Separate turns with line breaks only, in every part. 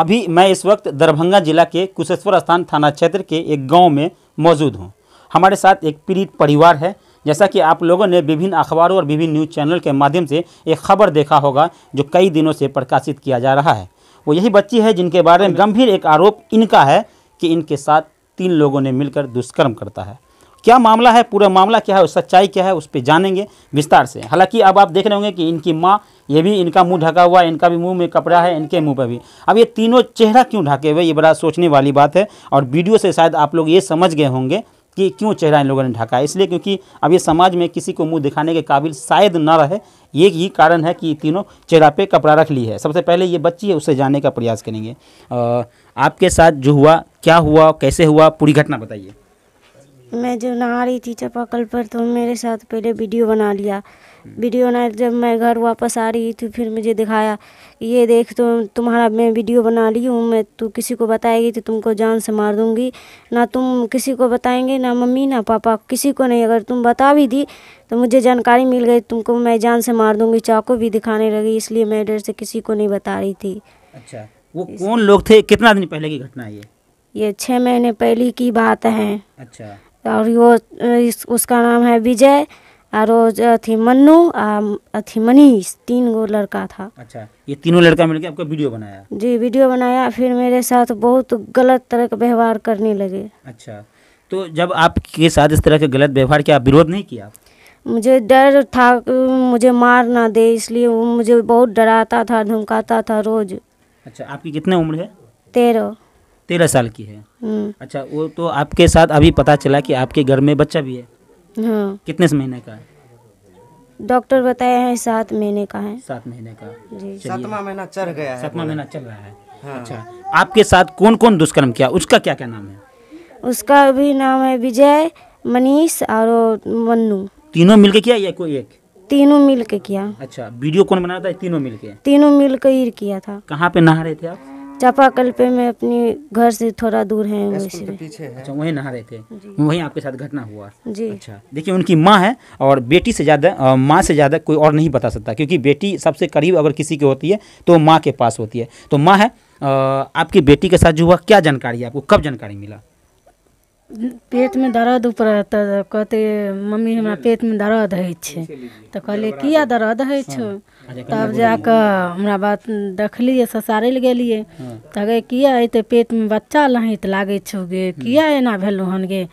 अभी मैं इस वक्त दरभंगा जिला के कुशेश्वर स्थान थाना क्षेत्र के एक गांव में मौजूद हूं हमारे साथ एक पीड़ित परिवार है जैसा कि आप लोगों ने विभिन्न अखबारों और विभिन्न न्यूज़ चैनल के माध्यम से एक खबर देखा होगा जो कई दिनों से प्रकाशित किया जा रहा है वो यही बच्ची है जिनके बारे में गंभीर एक आरोप इनका है कि इनके साथ तीन लोगों ने मिलकर दुष्कर्म करता है क्या मामला है पूरा मामला क्या है सच्चाई क्या है उस पर जानेंगे विस्तार से हालांकि अब आप देख रहे होंगे कि इनकी माँ ये भी इनका मुंह ढका हुआ है इनका भी मुंह में कपड़ा है इनके मुंह पर भी अब ये तीनों चेहरा क्यों ढके हुए ये बड़ा सोचने वाली बात है और वीडियो से शायद आप लोग ये समझ गए होंगे कि क्यों चेहरा इन लोगों ने ढका है इसलिए क्योंकि अब ये समाज में किसी को मुंह दिखाने के काबिल शायद ना रहे ये ही कारण है कि तीनों चेहरा पे कपड़ा रख ली है सबसे पहले ये बच्ची है उससे जाने का प्रयास करेंगे आपके साथ जो हुआ क्या हुआ कैसे हुआ पूरी घटना बताइए
मैं जब नहा रही थी चापाकल पर तो मेरे साथ पहले वीडियो बना लिया वीडियो बना जब मैं घर वापस आ रही थी फिर मुझे दिखाया ये देख तो तुम्हारा मैं वीडियो बना ली हूँ मैं तू किसी को बताएगी तो तुमको जान से मार दूँगी ना तुम किसी को बताएंगे ना मम्मी ना पापा किसी को नहीं अगर तुम बता भी दी तो मुझे जानकारी मिल गई तुमको मैं जान से मार दूँगी चाकू भी दिखाने लगी इसलिए मैं डर से किसी को नहीं बता रही थी
अच्छा वो कौन लोग थे कितना दिन पहले की घटना है ये
ये छः महीने पहले की बात है अच्छा और वो इस उसका नाम है विजय और अथी मनु अथी मनीष तीन गो लड़का था अच्छा
ये तीनों लड़का मिलकर आपका वीडियो बनाया
जी वीडियो बनाया फिर मेरे साथ बहुत गलत तरह का व्यवहार करने लगे अच्छा
तो जब आपके साथ इस तरह के गलत व्यवहार किया विरोध नहीं किया
मुझे डर था मुझे मार ना दे इसलिए वो मुझे बहुत डराता था धमकाता था रोज
अच्छा आपकी कितने उम्र है तेरह तेरह साल की है हम्म। अच्छा वो तो आपके साथ अभी पता चला कि आपके घर में बच्चा भी है हाँ। कितने महीने का है
डॉक्टर बताया है सात महीने का है सात महीने का सातवा महीना चल गया है सातवा महीना
चल रहा है हाँ। अच्छा आपके साथ कौन कौन दुष्कर्म किया उसका क्या क्या नाम है
उसका भी नाम है विजय मनीष और मन्नू
तीनों मिलके किया या कोई एक
तीनों मिलके किया
अच्छा वीडियो कौन बनाया था तीनों मिलके
तीनों मिलकर ही किया था कहाँ पे नहा रहे थे आप चापाकल पे मैं अपनी घर से थोड़ा दूर है स्कूल
अच्छा वही नहा रहे थे वहीं आपके साथ घटना हुआ जी अच्छा देखिए उनकी माँ है और बेटी से ज़्यादा माँ से ज़्यादा कोई और नहीं बता सकता क्योंकि बेटी सबसे करीब अगर किसी की होती है तो माँ के पास होती है तो माँ है आपकी बेटी के साथ जो हुआ क्या जानकारी है आपको कब जानकारी मिला
पेट में दर्द ऊपर तो कहते मम्मी हमरा पेट में दर्द है तो तऽ किया दर्द है हाँ। हाँ, तब जाकर हमारा बात देखलिए ससारे लए गेलियै गे हाँ। किया पेट में बच्चा लहित लगे छो गे हम्म। किया एना भेलौ हन गे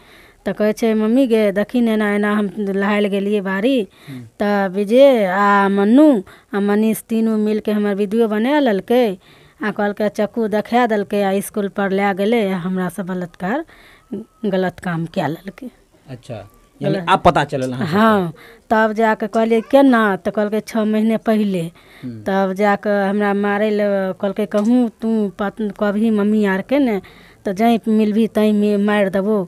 तो कहे मम्मी गे देखी एना एना हम लहायल गलिए बारी हम्म। तजय आ मनू आ मनीष तीनू के हमारे वीडियो बना ललक आ के चक्कू देखा दिल्क आ पर लै गए हमारा से बलात्कार गलत काम क्या ललके
अच्छा यानी आप पता चल हाँ, हाँ
तब जाके कहलिए केना तो के छः महीने पहले हम्म। तब जाके हमरा मारे कल के कहूँ तू पत कभी मम्मी के ने भी जहीँ मिलभी तहीँ मारि देबौ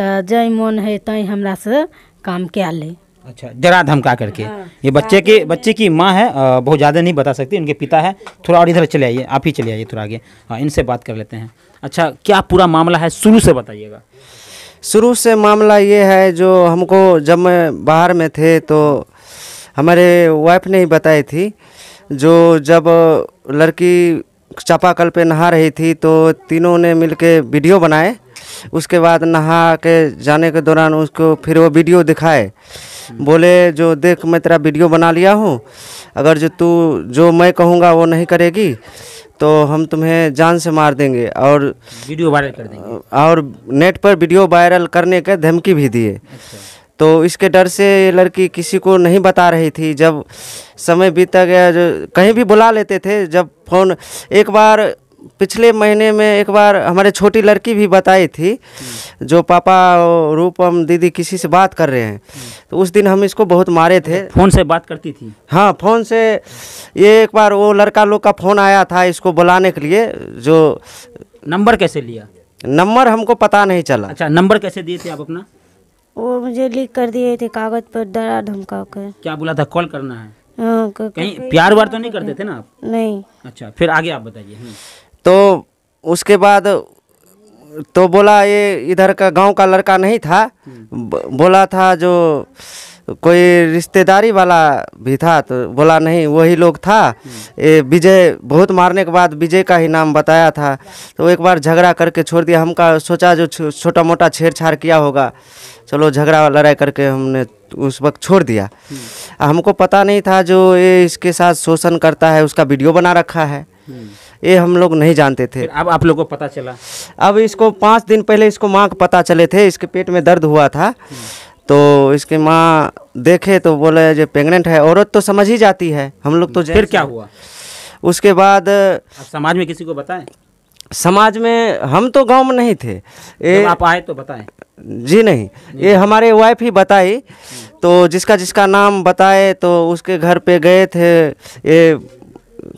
तऽ जहीँ मोन हइ हमरा से काम क्या ले अच्छा
जरा धमका करके हाँ, ये बच्चे के बच्चे की माँ है बहुत ज़्यादा नहीं बता सकती उनके पिता है थोड़ा और इधर चले आइए आप ही चले आइए थोड़ा आगे हाँ इनसे बात कर लेते हैं अच्छा क्या पूरा मामला है शुरू से बताइएगा
शुरू से मामला ये है जो हमको जब मैं बाहर में थे तो हमारे वाइफ ने ही बताई थी जो जब लड़की चापाकल पे नहा रही थी तो तीनों ने मिलके वीडियो बनाए उसके बाद नहा के जाने के दौरान उसको फिर वो वीडियो दिखाए बोले जो देख मैं तेरा वीडियो बना लिया हूँ अगर जो तू जो मैं कहूँगा वो नहीं करेगी तो हम तुम्हें जान से मार देंगे और वीडियो वायरल कर देंगे और नेट पर वीडियो वायरल करने का धमकी भी दिए अच्छा। तो इसके डर से ये लड़की किसी को नहीं बता रही थी जब समय बीता गया जो कहीं भी बुला लेते थे जब फ़ोन एक बार पिछले महीने में एक बार हमारे छोटी लड़की भी बताई थी जो पापा रूपम दीदी किसी से बात कर रहे हैं तो उस दिन हम इसको बहुत मारे थे अच्छा, फ़ोन से बात करती थी हाँ फ़ोन से ये एक बार वो लड़का लोग का फ़ोन आया था इसको बुलाने के लिए जो
नंबर कैसे लिया
नंबर हमको पता नहीं चला अच्छा नंबर
कैसे दिए थे आप अपना
वो मुझे लिख कर दिए थे कागज पर डरा धमका कर
क्या बोला
था कॉल करना है
हाँ, कहीं प्यार वार तो नहीं करते थे ना आप नहीं
अच्छा फिर आगे आप बताइए
हम्म। तो उसके बाद तो बोला ये इधर का गांव का लड़का नहीं था बोला था जो कोई रिश्तेदारी वाला भी था तो बोला नहीं वही लोग था ये विजय बहुत मारने के बाद विजय का ही नाम बताया था तो एक बार झगड़ा करके छोड़ दिया हमका सोचा जो छोटा मोटा छेड़छाड़ किया होगा चलो झगड़ा लड़ाई करके हमने उस वक्त छोड़ दिया हमको पता नहीं था जो ये इसके साथ शोषण करता है उसका वीडियो बना रखा है ये हम लोग नहीं जानते थे अब आप लोग को पता चला अब इसको पाँच दिन पहले इसको माँ को पता चले थे इसके पेट में दर्द हुआ था तो इसके माँ देखे तो बोले जो प्रेगनेंट है औरत तो समझ ही जाती है हम लोग तो फिर क्या हुआ उसके बाद समाज
में किसी को बताएं
समाज में हम तो गांव में नहीं थे ए, आप आए तो बताएं जी नहीं, नहीं। ये हमारे वाइफ ही बताई तो जिसका जिसका नाम बताए तो उसके घर पे गए थे ये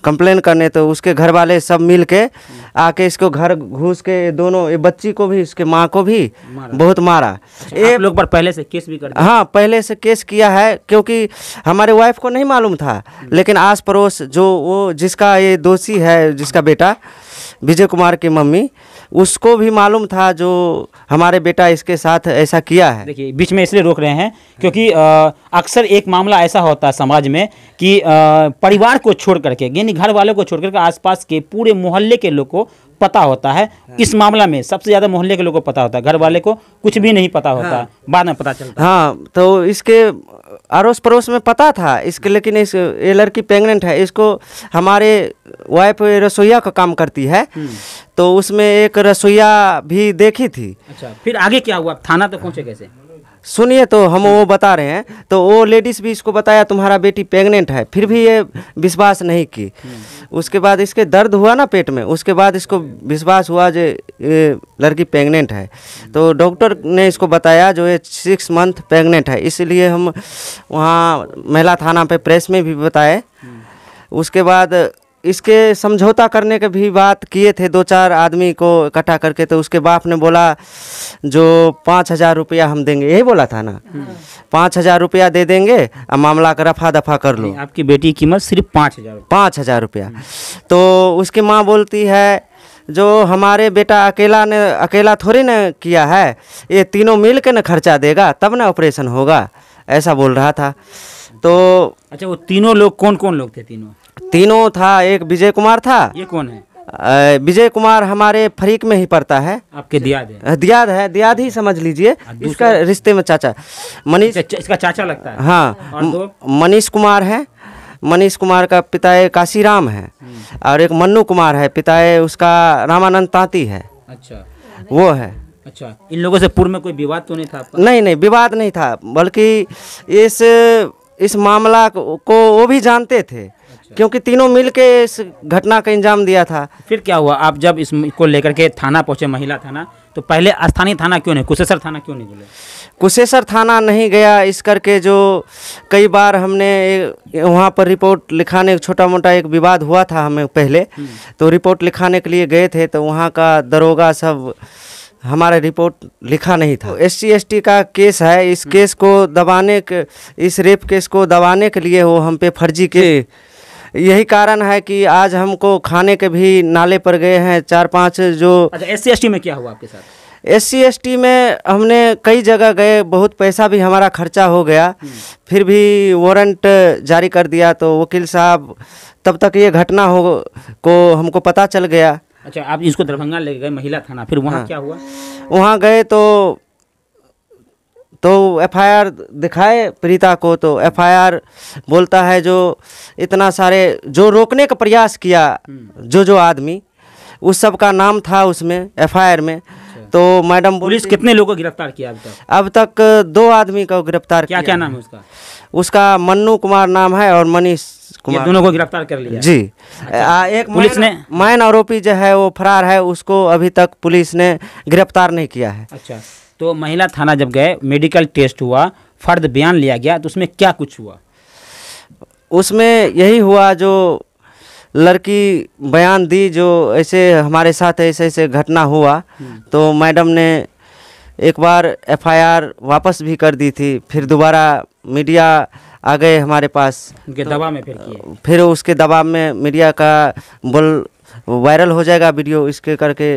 कंप्लेन करने तो उसके घर वाले सब मिल के आके इसको घर घुस के दोनों ये बच्ची को भी इसके माँ को भी मारा। बहुत मारा अच्छा, ये लोग पर पहले से केस भी कर हाँ पहले से केस किया है क्योंकि हमारे वाइफ को नहीं मालूम था लेकिन आस पड़ोस जो वो जिसका ये दोषी है जिसका बेटा विजय कुमार की मम्मी उसको भी मालूम था जो हमारे बेटा इसके साथ ऐसा किया है देखिए
बीच में इसलिए रोक रहे हैं क्योंकि अक्सर एक मामला ऐसा होता है समाज में कि परिवार को छोड़ करके यानी घर वालों को छोड़ करके आसपास के पूरे मोहल्ले के लोग को पता होता है हाँ। इस मामला में सबसे ज़्यादा मोहल्ले के लोगों को पता होता है घर वाले को
कुछ भी नहीं पता होता हाँ,
बाद में पता चलता
हाँ तो इसके अड़ोस पड़ोस में पता था इसके लेकिन इस ये लड़की प्रेगनेंट है इसको हमारे वाइफ रसोईया का काम करती है हम्म। तो उसमें एक रसोईया भी देखी थी अच्छा फिर आगे क्या
हुआ थाना तो पहुँचे कैसे
सुनिए तो हम वो बता रहे हैं तो वो लेडीज़ भी इसको बताया तुम्हारा बेटी प्रेगनेंट है फिर भी ये विश्वास नहीं की हम्म। उसके बाद इसके दर्द हुआ ना पेट में उसके बाद इसको विश्वास हुआ जो लड़की प्रेगनेंट है तो डॉक्टर ने इसको बताया जो ये सिक्स मंथ प्रेगनेंट है इसलिए हम वहाँ महिला थाना पे प्रेस में भी बताए हम्म। उसके बाद इसके समझौता करने के भी बात किए थे दो चार आदमी को इकट्ठा करके तो उसके बाप ने बोला जो पाँच हज़ार रुपया हम देंगे यही बोला था ना हाँ। पाँच हज़ार रुपया दे देंगे और मामला का रफा दफा कर लो आपकी बेटी की कीमत सिर्फ पाँच हज़ार पाँच हज़ार रुपया तो उसकी माँ बोलती है जो हमारे बेटा अकेला ने अकेला थोड़ी ना किया है ये तीनों मिल के ना खर्चा देगा तब ना ऑपरेशन होगा ऐसा बोल रहा था तो अच्छा वो तीनों लोग कौन कौन लोग थे तीनों तीनों था एक विजय कुमार था ये कौन है विजय कुमार हमारे फरीक में ही पड़ता है आपके दियाद है दियाद है दियाद ही समझ लीजिए इसका रिश्ते में चाचा मनीष इसका चाचा लगता है हाँ मनीष कुमार है मनीष कुमार का पिताए काशीराम है हम्म। और एक मन्नू कुमार है पिताए उसका रामानंद तांती है अच्छा वो है अच्छा इन लोगों से पूर्व में कोई विवाद तो नहीं था आपका? नहीं नहीं विवाद नहीं था बल्कि इस इस मामला को वो भी जानते थे क्योंकि तीनों मिल के इस घटना का इंजाम दिया था
फिर क्या हुआ आप जब इसको लेकर के थाना पहुँचे महिला थाना तो पहले स्थानीय थाना क्यों नहीं कुशेश्वर थाना क्यों नहीं बोले
कुशेश्वर थाना नहीं गया इस करके जो कई बार हमने वहाँ पर रिपोर्ट लिखाने छोटा मोटा एक विवाद हुआ था हमें पहले हम्म। तो रिपोर्ट लिखाने के लिए गए थे तो वहाँ का दरोगा सब हमारा रिपोर्ट लिखा नहीं था एस सी का केस है इस हम्म। केस को दबाने के इस रेप केस को दबाने के लिए वो हम पे फर्जी के यही कारण है कि आज हमको खाने के भी नाले पर गए हैं चार पाँच जो अच्छा एस सी में क्या हुआ आपके साथ एस सी में हमने कई जगह गए बहुत पैसा भी हमारा खर्चा हो गया हम्म। फिर भी वारंट जारी कर दिया तो वकील साहब तब तक ये घटना हो को हमको पता चल गया
अच्छा आप इसको दरभंगा ले गए महिला थाना फिर वहाँ हाँ। क्या हुआ
वहाँ गए तो तो एफआईआर दिखाए प्रीता को तो एफआईआर बोलता है जो इतना सारे जो रोकने का प्रयास किया हम्म। जो जो आदमी उस सब का नाम था उसमें एफआईआर में अच्छा। तो मैडम पुलिस कितने लोगों को गिरफ्तार किया अब तक अब तक दो आदमी को गिरफ्तार किया क्या नाम है उसका उसका मन्नू कुमार नाम है और मनीष कुमार दोनों को गिरफ्तार कर लिया जी अच्छा। आ, एक पुलिस ने मैन आरोपी जो है वो फरार है उसको अभी तक पुलिस ने गिरफ्तार नहीं किया है अच्छा
तो महिला थाना जब गए मेडिकल टेस्ट हुआ फर्द बयान लिया गया तो उसमें क्या कुछ हुआ
उसमें यही हुआ जो लड़की बयान दी जो ऐसे हमारे साथ ऐसे ऐसे घटना हुआ हम्म। तो मैडम ने एक बार एफआईआर वापस भी कर दी थी फिर दोबारा मीडिया आ गए हमारे पास उनके तो, दबाव
में फिर किए
फिर उसके दबाव में मीडिया का बोल वायरल हो जाएगा वीडियो इसके करके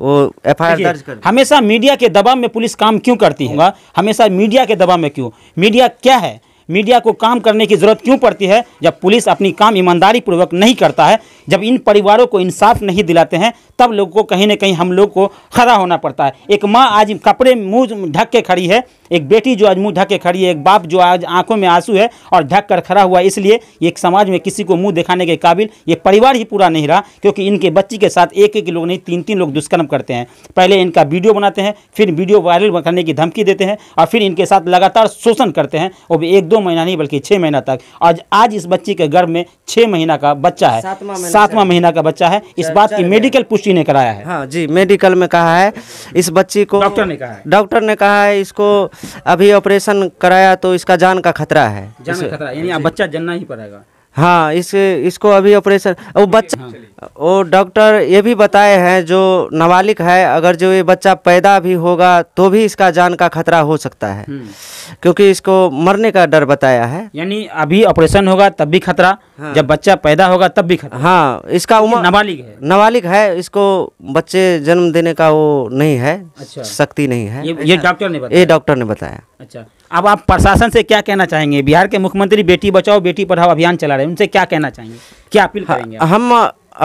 वो एफ दर्ज
कर हमेशा मीडिया के दबाव में पुलिस काम क्यों करती है हम्म। हमेशा मीडिया के दबाव में क्यों मीडिया क्या है मीडिया को काम करने की ज़रूरत क्यों पड़ती है जब पुलिस अपनी काम ईमानदारी पूर्वक नहीं करता है जब इन परिवारों को इंसाफ नहीं दिलाते हैं तब लोगों को कहीं ना कहीं हम लोग को खड़ा होना पड़ता है एक माँ आज कपड़े मुँह ढक के खड़ी है एक बेटी जो आज मुँह ढक के खड़ी है एक बाप जो आज आंखों में आंसू है और ढक कर खड़ा हुआ इसलिए एक समाज में किसी को मुँह दिखाने के काबिल ये परिवार ही पूरा नहीं रहा क्योंकि इनके बच्ची के साथ एक एक लोग नहीं तीन तीन लोग दुष्कर्म करते हैं पहले इनका वीडियो बनाते हैं फिर वीडियो वायरल करने की धमकी देते हैं और फिर इनके साथ लगातार शोषण करते हैं और एक दो महीना नहीं बल्कि छः महीना तक आज आज इस बच्ची के गर्भ में छः महीना का बच्चा है सातवां महीना का बच्चा है इस बात की
मेडिकल पुष्टि ने कराया है हाँ जी मेडिकल में कहा है इस बच्ची को डॉक्टर ने कहा है डॉक्टर ने कहा है इसको अभी ऑपरेशन कराया तो इसका जान का खतरा है जान का खतरा
यानी बच्चा जनना ही पड़ेगा
हाँ इस इसको अभी ऑपरेशन वो बच्चा हाँ। वो डॉक्टर ये भी बताए हैं जो नाबालिग है अगर जो ये बच्चा पैदा भी होगा तो भी इसका जान का खतरा हो सकता है हम्म। क्योंकि इसको मरने का डर बताया है यानी अभी ऑपरेशन होगा तब भी खतरा हाँ। जब बच्चा पैदा होगा तब भी खतरा हाँ इसका उम्र नाबालिग है नाबालिग है इसको बच्चे जन्म देने का वो नहीं है अच्छा। शक्ति नहीं है ये डॉक्टर ने ये डॉक्टर ने बताया अच्छा
अब आप प्रशासन से क्या कहना चाहेंगे बिहार के मुख्यमंत्री बेटी बचाओ बेटी पढ़ाओ अभियान चला रहे हैं उनसे क्या कहना चाहेंगे क्या अपील हाँ, करेंगे
हम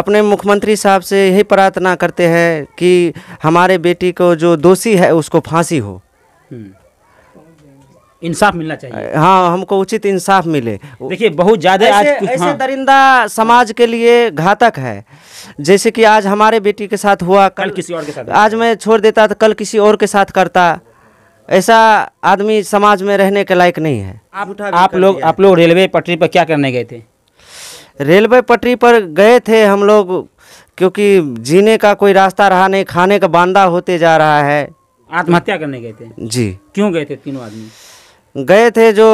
अपने मुख्यमंत्री साहब से यही प्रार्थना करते हैं कि हमारे बेटी को जो दोषी है उसको फांसी हो हम्म। इंसाफ मिलना चाहिए हाँ हमको उचित इंसाफ मिले देखिए बहुत ज़्यादा आज ऐसे हाँ। दरिंदा समाज के लिए घातक है जैसे कि आज हमारे बेटी के साथ हुआ कल, कल किसी और के साथ आज मैं छोड़ देता तो कल किसी और के साथ करता ऐसा आदमी समाज में रहने के लायक नहीं है आप आप लोग आप लोग रेलवे पटरी पर क्या करने गए थे रेलवे पटरी पर गए थे हम लोग क्योंकि जीने का कोई रास्ता रहा नहीं खाने का बांदा होते जा रहा है आत्महत्या करने गए
थे जी क्यों गए थे तीनों आदमी
गए थे जो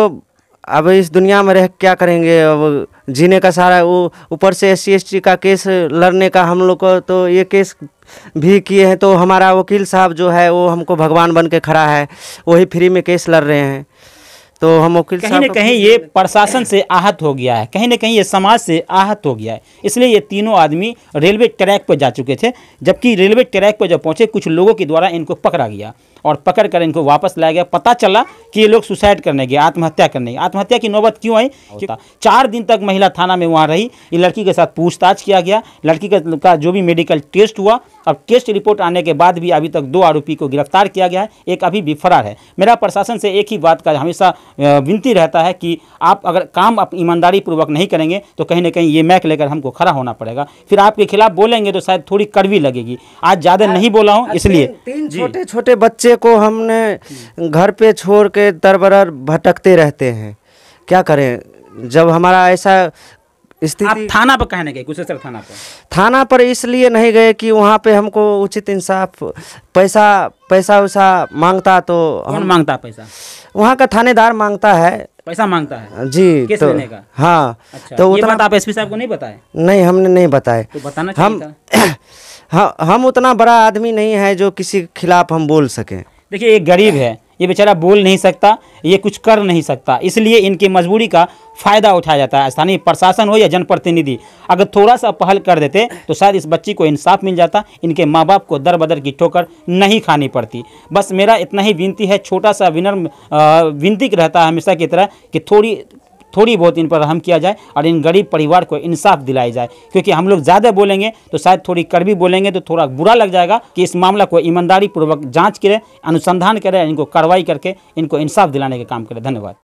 अब इस दुनिया में रह क्या करेंगे अब जीने का सारा वो ऊपर से एस सी का केस लड़ने का हम लोग को तो ये केस भी किए हैं तो हमारा वकील साहब जो है वो हमको भगवान बन के खड़ा है वही फ्री में केस लड़ रहे हैं तो हम वकील कहीं ना कहीं ये प्रशासन से
आहत हो गया है कहीं ना कहीं ये समाज से आहत हो गया है इसलिए ये तीनों आदमी रेलवे ट्रैक पर जा चुके थे जबकि रेलवे ट्रैक पर जब पहुंचे कुछ लोगों के द्वारा इनको पकड़ा गया और पकड़ कर इनको वापस लाया गया पता चला कि ये लोग सुसाइड करने गए आत्महत्या करने गए आत्महत्या की नौबत क्यों आई चार दिन तक महिला थाना में वहाँ रही ये लड़की के साथ पूछताछ किया गया लड़की का जो भी मेडिकल टेस्ट हुआ अब टेस्ट रिपोर्ट आने के बाद भी अभी तक दो आरोपी को गिरफ्तार किया गया है एक अभी भी फरार है मेरा प्रशासन से एक ही बात का हमेशा विनती रहता है कि आप अगर काम आप ईमानदारी पूर्वक नहीं करेंगे तो कहीं ना कहीं ये मैक लेकर हमको खड़ा होना पड़ेगा फिर आपके खिलाफ बोलेंगे तो शायद थोड़ी कड़वी लगेगी आज ज़्यादा नहीं बोला हूँ इसलिए
तीन छोटे छोटे बच्चे को हमने घर पर छोड़ के दर भटकते रहते हैं क्या करें जब हमारा ऐसा आप थाना पर
कहने गए कुशेश्वर थाना पर
थाना पर इसलिए नहीं गए कि वहाँ पे हमको उचित इंसाफ पैसा पैसा वैसा मांगता तो कौन मांगता पैसा वहाँ का थानेदार मांगता है पैसा मांगता है जी केस तो, लेने का हाँ अच्छा, तो उतना आप एसपी साहब को नहीं बताए नहीं हमने नहीं बताए तो बताना हम हम उतना बड़ा आदमी नहीं है जो किसी के खिलाफ हम बोल सके देखिए
एक गरीब है ये बेचारा बोल नहीं सकता ये कुछ कर नहीं सकता इसलिए इनकी मजबूरी का फ़ायदा उठाया जाता है स्थानीय प्रशासन हो या जनप्रतिनिधि अगर थोड़ा सा पहल कर देते तो शायद इस बच्ची को इंसाफ मिल जाता इनके माँ बाप को दर बदर की ठोकर नहीं खानी पड़ती बस मेरा इतना ही विनती है छोटा सा विनर विनती रहता है हमेशा की तरह कि थोड़ी थोड़ी बहुत इन पर रहम किया जाए और इन गरीब परिवार को इंसाफ दिलाया जाए क्योंकि हम लोग ज़्यादा बोलेंगे तो शायद थोड़ी कड़वी बोलेंगे तो थोड़ा बुरा लग जाएगा कि इस मामला को ईमानदारी पूर्वक जाँच करें अनुसंधान करें इनको कार्रवाई करके इनको इंसाफ दिलाने का काम करें धन्यवाद